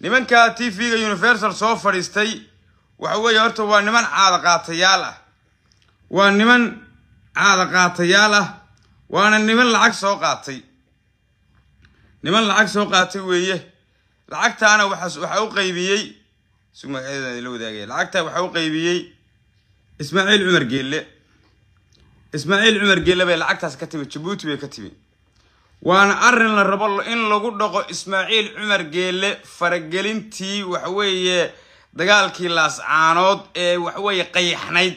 nimanka t v-ga universal soo fadhiistay waxa weeye horta waa niman caadaqaatayaal ah waa niman caadaqaatayaal ah waana niman lacag soo qaatay niman lacag soo qaatay weeye lacagtaana waxaa u qaybiyey sumagaceedan la wadaagaya lacagtaa waxaa u qaybiyey ismaaciil cumar geelle ismaaciil cumar geele bay lacagtaas ka timi jabuuti bay ka timi waana arin la rabo in lagu dhaqo ismaaciil cumar geele faragelintii waxaweeye dagaalkii laascaanood ee waxaweeye qayaxnayd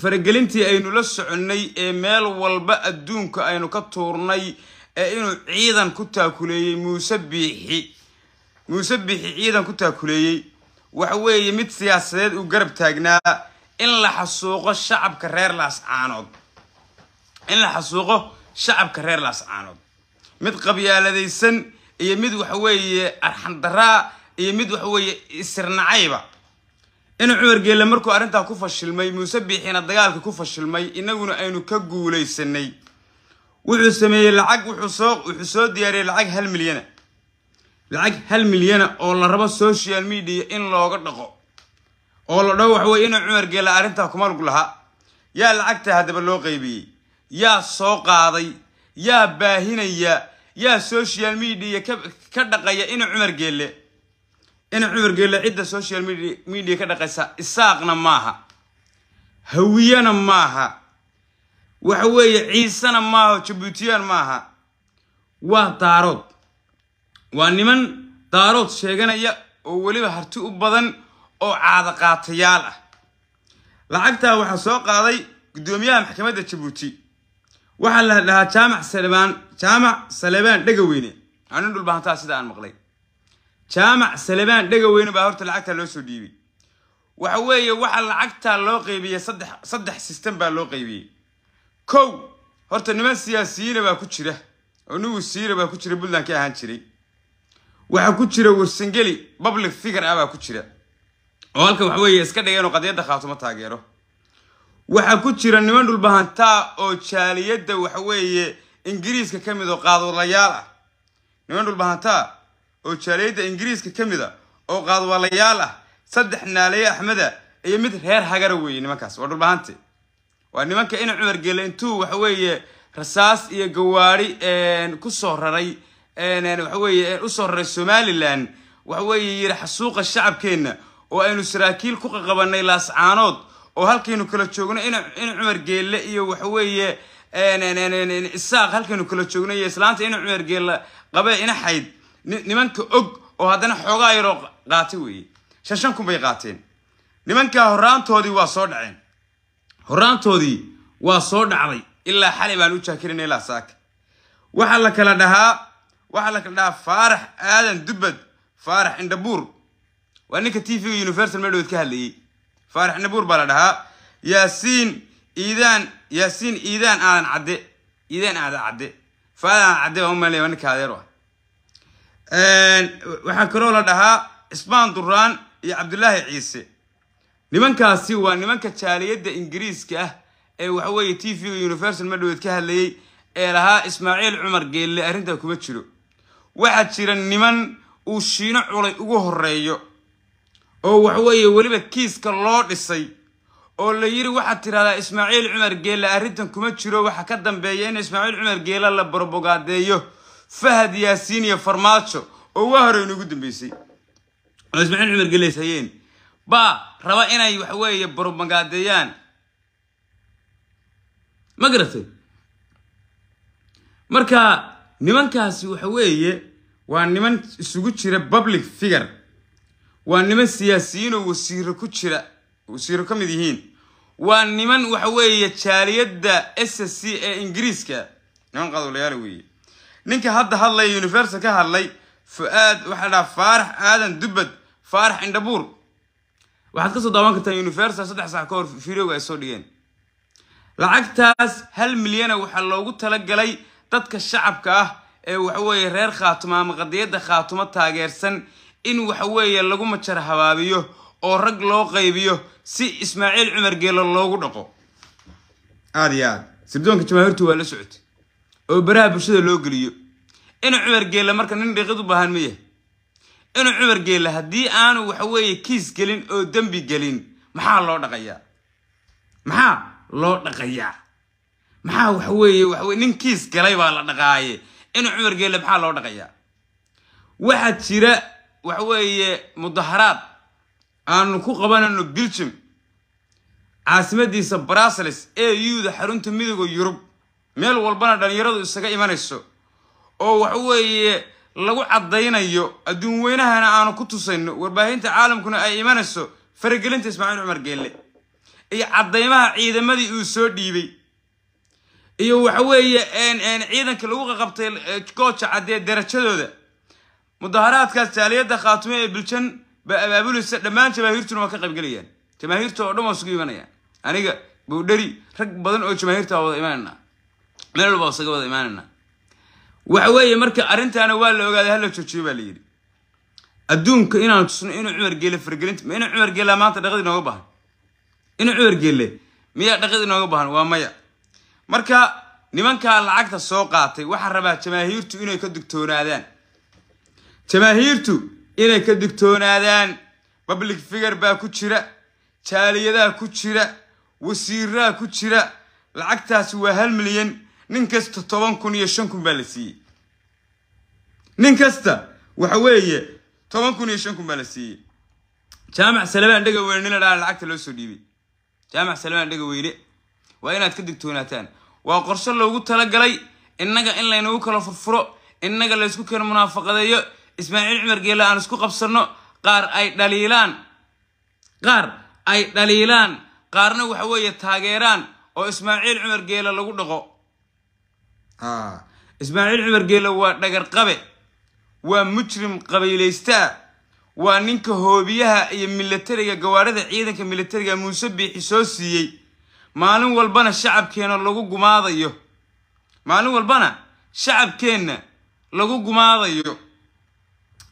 faragelintii aynu la soconnay ee meel walba adduunka aynu ka tuurnay ee inuu ciidan ku taakuleeyey muuse biixi muuse biixi ciidan ku taakuleeyey waxaweeye mid siyaasadeed uu garab taagnaa in la xasuuqo shacabka reer laascaanood in la xasuuqo shacabka reer laascaanood mid qabyaaladaysan iyo mid waxaweeye arxandaraa iyo mid waxaweeye isirnacayba in cumar geelle markuu arrintaa ku fashilmay muuse biixiina dagaalka ku fashilmay inaguna aynu ka guulaysanay wuxuu sameeyey lacag wuxuu soo wuxuu soo diyaariyey lacag hal milyana lacag hal milyana oo la rabo social media in looga dhaqo oo la dhaho waxa weye ina cumar geela arrintaa kuma lug lahaa yaa lacagta haddaba loo qaybiyey yaa soo qaaday yaa baahinaya yaa social media ka ka dhaqaya ina cumar geelle ina cumar geelle cidda social media ka dhaqaysa isaaqna maaha hawiyana maaha waxa weeye ciisena maaha jabuutiyan maaha waa daarood waa niman daarood sheeganaya oo weliba harti u badan oo caado qaatayaal ah lacagtaa waxaa soo qaaday guddoomiyaha maxkamadda jabuuti waxaa la dhahaa jaamac salebaan jaamac salebaan dhegaweyne anin dhulbahantaa sida aan maqlay jaamac salebaan dhegaweyne baa horta lacagta loo soo dhiibay waxa weeye waxaa lacagtaa loo qeybiyey saddex saddex sistem baa loo qeybiyey kow horta niman siyaasiyiina baa ku jira oo nugu siira baa ku jira puntland ka ahaan jiray waxaa ku jira warsangeli public figure ah baa ku jira oo halka waxa weeye iska dhigeen oo qadiyadda khaatumo taageero waxaa ku jira niman dhulbahantaa oo jaaliyadda waxa weeye ingiriiska ka mid oo qaadwalayaal ah niman dhulbahantaa oo jaaliyadda ingiriiska ka mid a ah oo qaadwalayaal ah saddex naalaye axmeda iyo mid reer hagara weeye nimankaas waa dhulbahante waa nimanka in cumar gele intuu waxa weeye rasaas iyo gawaari kusoo raray waxa weeye usoo raray somalilan waxa weeye yiri xasuuqa shacabkeenna oo aynu saraakiil ku qaqabanay laascaanood oo halkaynu kala joogno in cumar geelle iyo waxaweeye isaaq halkaynu kala joogno iyo islaanta in cumar geelle qabee ina xayd nimanka og oo haddana xoogaa yaroo qaatay weeye shan shan kun bay qaateen nimankaa horaantoodii waa soo dhaceen horraantoodii waa soo dhacday ilaa xalay baan u jaakirinay ilaa saaka waxaa la kala dhahaa waxaa la kala dhahaa faarax aadan dubbad faarax indhabuur waa ninka t v ga universal medhowed ka hadlayey faarax nabuur baa la dhahaa yaasiin iidaan yaasiin iidaan aadan cadde iidaan aada cadde faadaan cadde baa umaleya waa ninka adeero ah waxaa kaloo la dhahaa cismaan duraan iyo cabdulaahi ciise nimankaasi waa nimanka jaaliyadda ingiriiska ah ee waxa weeye t v ga universal medhowed ka hadlayey ee lahaa ismaaciil cumar geelle arrintaa kuma jiro waxaa jira niman uu shiino culay ugu horeeyo oo weeye weliba kiiska loo dhisay oo la yidhi waxaad tidhahdaa ismaaciil cumar geela arrintan kuma jiro waxaa ka dambeeya in ismaaciil cumar geela la barbogaadeeyo fahad yaasiin iyo farmaajo oo waa hore inugu dambeysay oo ismaaciil cumar geeleys hayeen baa raba inay wax weeye barbogaadeeyaan ma garatay marka nimankaasi waxa weeye waa niman isugu jira public figure waa niman siyaasiyiin oo wasiiro ku jira wasiiro ka mid yihiin waa niman waxa weeye jaaliyadda s c ee ingiriiska niman qadolayaal weeye ninka hadda hadlay universal ka hadlay fu-aad waxaa dhaha faarax aadan dubad faarax indhabuur waxaad kasoo daawan kartaa universal saddex saac ka hor videoga ay soo dhigeen lacagtaas hal milyana waxaa loogu talagalay dadka shacabka ah ee waxa weeye reer khaatuma ama qadiyadda khaatumo taageersan in waxa weeye lagu majar habaabiyo oo rag loo qaybiyo si ismaaciil cumar geelo loogu dhaqo aada iyo aad sirdoonka jamaahirtu waa la socotay oo baraha bulshada loo geliyo inuu cumar geele marka nin dhiiqid u baahan ma yahay inuu cumar geele haddii aanu waxaweeye kiis gelin oo dembi gelin maxaa loo dhaqayaa maxaa loo dhaqayaa maxaa waxa waxaweeye waxawe nin kiis galay baa la dhaqaaye inuu cumar geelle maxaa loo dhaqayaa waxaa jira waxa weeye mudaharaad aanu ku qabanayno belgium caasimadiisa brussels ee u xarunta midooda yurub meel walbana dhallinyaradu isaga imanayso oo waxa weeye lagu caddaynayo adduun weynahana aanu ku tusayno warbaahinta caalamkuna ay imanayso faragelinta ismaaciil cumar geelle iyo caddaymaha ciidamadii uu soo dhiibay iyo waxa weeye ciidanka lagu qaqabtay gooja eh, caddee darajadooda mudaharaadkaas jaaliyadda khaatime ee biljan baa abaabulaysa dhammaan jamaahiirtuna waa ka qaybgelayaan jamaahiirta oo dhan waa isugu imanayaan aniga bowdheri rag badan oo jamaahiirta wada imaanana meel walba isaga wada imaanana waxa weeye marka arrintaana waa la ogaaday hala joojiyo baa la yidhi adduunka inaan tusno inuu cumar geele fargelinta ma inuu cumar geelaa maanta dhaqad inooga bahan inuu cumar geele miyaa dhaqad inooga bahan waa maya marka nimankaa lacagta soo qaatay waxaa rabaa jamaahiirtu inay ka digtoonaadaan jamaahiirtu inay ka digtoonaadaan public figure baa ku jira jaaliyadaa ku jira wasiiraa ku jira lacagtaasi waa hal milyan nin kasta toban kun iyo shan kun baa la siiyey nin kasta waxa weeye toban kun iyo shan kun baa la siiyey jaamac salamaan dhegaweyne nin la dhaha lacagta loo soo dhiibay jaamac dhega weyne waa inaad ka digtoonaataan waa qorshe loogu talagalay innaga in laynagu kala furfuro innaga laysku keeno munaafaqadeeyo ismaaciil cumar geelle aan isku qabsanno qaar ay dhaliilaan qaar ay dhaliilaan qaarna waxa weeye taageeraan oo ismaaciil cumar geela lagu dhaqo ah. ismaaciil cumar geele waa dhagar qabe waa mujrim qabiilaystaa waa ninka hoobiyaha iyo milatariga gawaarida ciidanka milatariga muuse biixi soo siiyey maalin walbana shacabkeenna lagu gumaadayo maalin walbana shacabkeenna lagu gumaadayo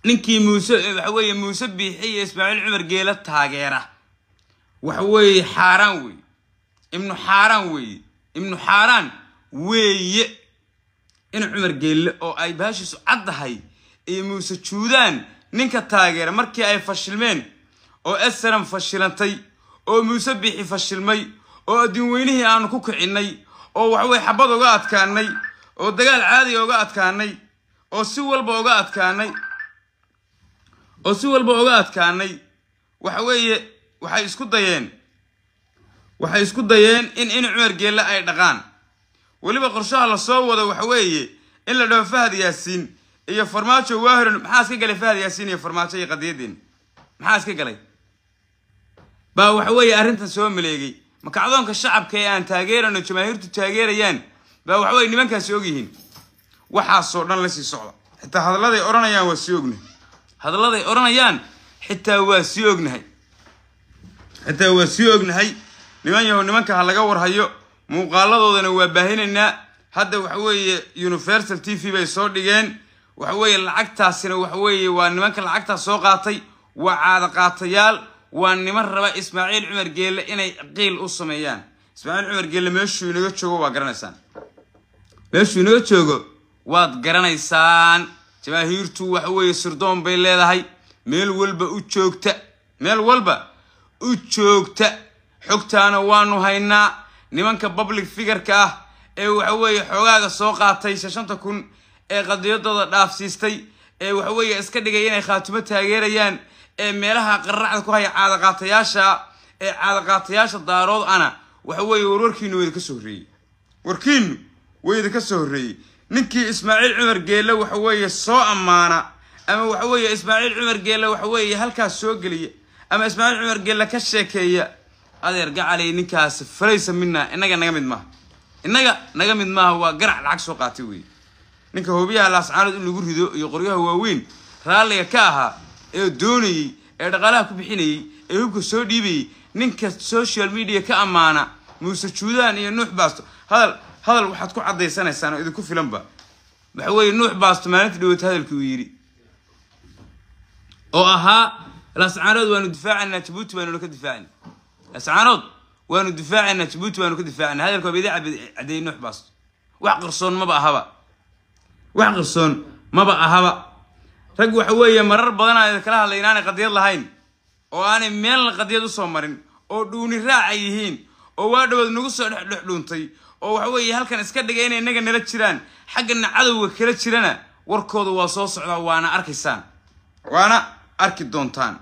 ninkii muuse waxa weeye muuse biixi ismaaciil cumar geela taageera waxa weeye xaaraan weeye ibnu xaaraan weeye ibnu xaaraan weeye in cumar geelle oo ay baashiisu caddahay iyo muuse juudaan ninka taageera markii ay fashilmeen oo esaram fashilantay oo muuse biixi fashilmay oo adduunweynihii aanu ku kicinnay oo waxaweye xabad uga adkaanay oo dagaal caadiga uga adkaanay oo si walba uga adkaanay oo si walba uga adkaanay waxa weeye waxay isku dayeen waxay isku dayeen in in cumar geelle ay dhaqaan weliba qorshaha la soo wado waxa weeye in la dhaho fahad yaasiin iyo farmaajo waahiron maxaa iska galay fahad yaasiin iyo farmaajo iyo qadiyadeen maxaa iska galay baa waxa weeye arrintan soo maleegay ma kacdoonka shacabka ee aan taageerano jamaahiirtu taageerayaan baa waxaweye nimankaasi ogyihiin waxaasoo dhan lasii socda xitaa hadaladay odhanayaan waa sii ogna hadalladay odhanayaan xitaa waa sii ognahay xitaa waa sii ognahay niman yahow nimanka ha laga warhayo muuqaaladoodana waa baahinaynaa hadda waxa weeye universal t v bay soo dhigeen waxa weeye lacagtaasina waxa weeye waa nimanka lacagtaas soo qaatay waa caadaqaatayaal waa niman raba ismaaciil cumar geelle inay qiil u sameeyaan ismaaciil cumar geelle meeshuu inaga joogo waad garanaysaan meeshuu inaga joogo waad garanaysaan jamahiirtu waxa weeye sirdoon bay leedahay meel walba u joogta meel walba u joogta xogtaana waanu haynaa nimanka public figureka ah ee waxaweeye xoogaaga soo qaatay shashanta kun ee qadiyadooda dhaafsiistay ee waxaweeye iska dhigay inay khaatimo taageerayaan ee meelaha qaracda ku haya caadaqaatayaasha ee caadaqaatayaasha daarood ana waxaweeye warwarkiinu wayda kasoo horreeyey warkiinu wayda ka soo horreeyey ninkii ismaaciil cumar geela waxa weeye soo ammaana ama waxa weeye ismaaciil cumar geelle waxa weeye halkaas soo geliya ama ismaaciil cumar geelle ka sheekeeya adeer gacalay ninkaas falaysa midna innaga naga mid maaha innaga naga mid maaha waa garac lacag soo qaatay weeye ninka hoobiyaha laascaanood in lagu rido iyo qoryaha waaweyn raalliga ka ahaa ee doonayey ee dhaqaalaha ku bixinayey ee hubka soo dhiibayey ninka social media ka ammaana muuse juudaan iyo nuux baasto hadal hadal waxaad ku cadaysanaysaan oo idinku filanba waxa weeye nuux baasto maalinta dhawoota hadalka uu yidhi oo ahaa lascaanood waanu difaacaynaa jabuuti baanuna ka difaacayna lascaanood waanu difaacaynaa jabuuti waanu ka difaacayna hadalka waa bidaaca cadeeyey nuux baasto wax qarsoon maba ahaba wax qarsoon maba ahaba rag waxa weeye marar badanaa kala hadlay inaanay qadiyad lahayn oo aanay meelna qadiyad usoo marin oo dhuuni raaca yihiin oo waa dhawood nagu soo dhex dhex dhuuntay oo waxa weeye halkan iska dhiga inay innaga nala jiraan xaggana cadowga kala jirana warkooda waa soo socdaa waana arkaysaan waana arki doontaan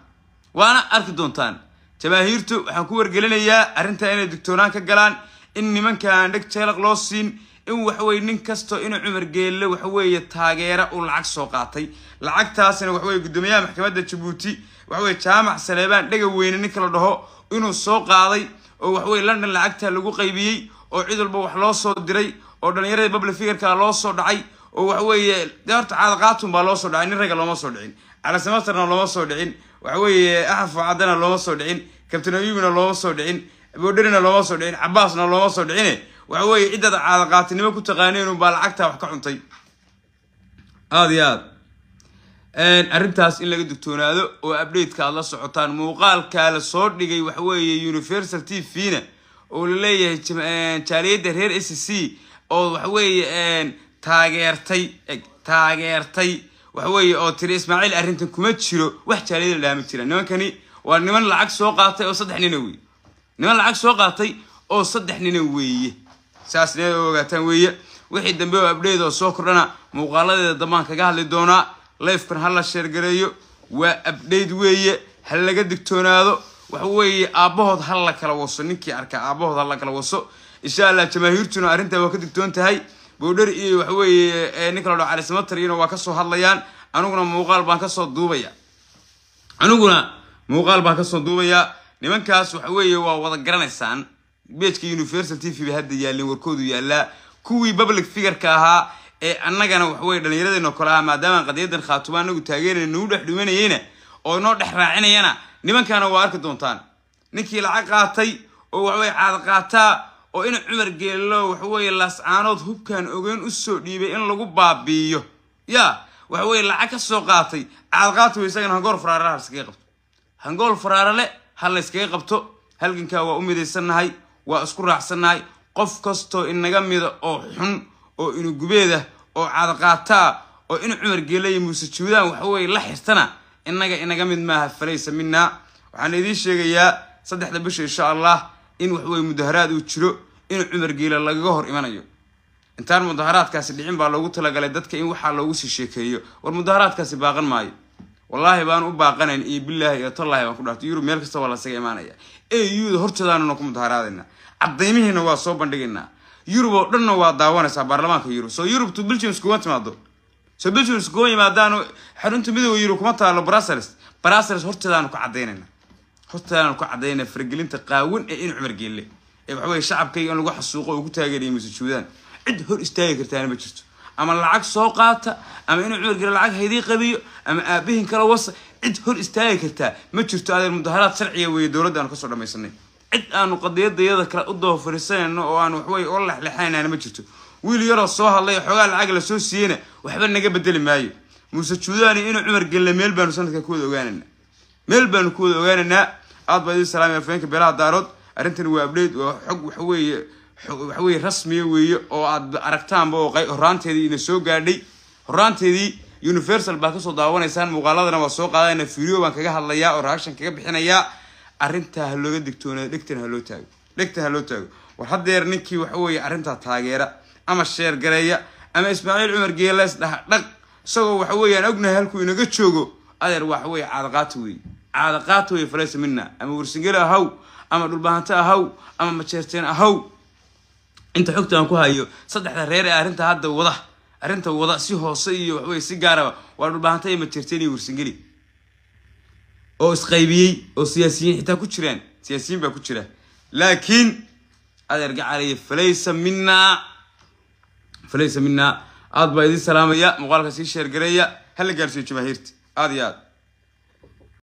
waana arki doontaan jamaahiirtu waxaan ku wargelinayaa arrintaa inay digtoonaan ka galaan in nimankaan dheg jeelaq loo siin in waxaweye nin kasto inuu cumar geelle waxaweeye taageera uu lacag soo qaatay lacagtaasna waxaweye guddoomiyaha maxkamadda jabuuti waxaweye jaamac saleebaan dhega weyne ninka la dhaho inuu soo qaaday oo waxaweye london lacagta lagu qaybiyey oo cid walba wax loo soo diray oo dhallinyarada bable figarka loo soo dhacay oo waxa weeye de horta caadaqaatun baa loo soo dhacay nin ragga looma soo dhicin calasemesterna looma soo dhicin waxa weeye axafo cadana looma soo dhicin kabtain ayubina looma soo dhicin boderina looma soo dhicin cabaasna looma soo dhicine waxa weeye cidaad caadaqaatinimo ku taqaaneenun baa lacagtaa wax ka cuntay aad iyo aad arrintaas in laga digtoonaado oo updateka aad la socotaan muuqaalkaa la soo dhigay waxaweeye universal t v na oo laleeyahay jaaliyadda eh, reer c oo waxaweeye eh, taageertay taageertay waxaweeye oo tiri ismaaciil arrintan kuma jiro wax jaaliyada la dhaama jira nimankani waa niman lacag soo qaatay oo saddex nina ah weeye niman lacag soo qaatay oo saddex nina ah weeye saas ina ogaataan weeye wixii dambe oo abdheed oo soo kordhana muuqaaladeeda dambaan kaga hadli doonaa lifekan ha la sheergareeyo waa abdheyt weeye ha laga digtoonaado waxa weeye aabahood ha la kala waso ninkii arkaa aabahood ha la kala waso insha allah jamaahiirtuna arrintaa waa ka digtoon tahay bowdher iyo waxa weeye ninka la dho cali samatariyana waa kasoo hadlayaan aniguna muuqaal baan kasoo duubaya aniguna muuqaal baan kasoo duubayaa nimankaas waxa weeye waa wada garanaysaan bejka universal t v ba hadda yaalin warkoodu yaallaa kuwii public figureka ahaa ee annagana waxaweye dhallinyaradeena o ah maadaama qadiyadan khaatuma anagu taageerana nagu dhex dhumanayeyna oo noo dhex raacinayana nimankaana waa arki doontaan ninkii lacag qaatay oo waxweye caad qaataa oo in cumar geello waxaweye laascaanood hubkan ogeyn usoo dhiibay in lagu baabiiyo ya waxaweye lacag kasoo qaatay caadqaata wey isagana hangool faraare ha layskaga qabto hangool faraare le ha layskaga qabto halgankaa waa u midaysannahay waa isku raacsannahay qof kastoo inaga mida oo xun oo ina gubeed ah oo caadqaataa oo in cumar geello iyo muuse juudaan waxaweye la xirtana innaga inaga mid maaha falaysa minna waxaana idiin sheegayaa saddexda bisha insha allah in waxweye mudaharaad uu jiro in cumar geela lagaga hor imanayo intaan mudaharaadkaasi dhicin baa loogu talagalay dadka in waxaa loogu sii sheekeeyo war mudaharaadkaasi baaqan maayo wallaahi baan u baaqanayn iyo bilaahi iyo tallahi baan ku dhaartay yurub meel kasta waa lasaga imaanaya a u da ku mudaharaadaynaa cadaymihiina waa soo bandhigaynaa yurub oo dhanna waa daawanaysaa baarlamaanka yurub soo yurubtu belgium kuma timaado sabituls goo yimaadaanu xarunta midooda yiri kuma taalo brusels brusels horteedaanu ku cadaynayna horteedaanu ku cadaynana faragelinta qaawan ee in cumar geelle ee waxaweye shacabkayga in lagu xasuuqo oo ku taageeriya masajuudaan cid hor istaagi kartaana ma jirto ama lacag soo qaata ama inuu cumar geelle lacag haydii qabiyo ama aabihin kala wasa cid hor istaagi kartaa ma jirto adeer mudaharaad sharciga weeye dowladda aanu kasoo dhamaysanay cid aanu qadiyadayada kale u daba oo aanu waxweye oo lexlexaynana ma jirto wiil yaroo soo hadlay xoogaa lacag la soo siiyeyna waxba naga bedeli maayo muuse juudaani inuu cumar gelina meel baanu sanadka kuwada ogaananaa meel baanu ku wada ogaananaa aad baa idin salaamay afeenka beelaha daarood arrintan waa abdheyd waa xog waxaweeye waxaweye rasmiya weeye oo aad aragtaanba oo horaanteedii ina soo gaadhay horaanteedii universal baad kasoo daawanaysaan muuqaaladana waa soo qaadana video baan kaga hadlayaa oo reaction kaga bixinayaa arrintaa ha looga digtoonaado dhegtana haloo taago dhegtana ha loo taago war haddeer ninkii waxaweeye arrintaa taageera ama sheergareeya ama ismaaciil cumar geelays dhaq isagoo waxa weeyaan ognahay halkuu inaga joogo adeer waxa weye caadaqaata wey caadaqaata wey falaysa minna ama warsingeli ahaw ama dhulbahanto ahaw ama majeerteen ahaw inta xogta aan ku hayo saddexda reer ee arrinta hadda wada arrinta wada si hoose iyo waxweye si gaaraba waa dhulbahanta iyo majeerteen iyo warsingeli oo isqaybiyey oo siyaasiyiin xitaa ku jiraan siyaasiyiin baa ku jira laakiin adeer gacaliya falaysa minaa falaysa minaa aad baa idin salaamaya muuqaalka sii sheergareeya hala gaarsiiyo jamaahiirta aad iyo aad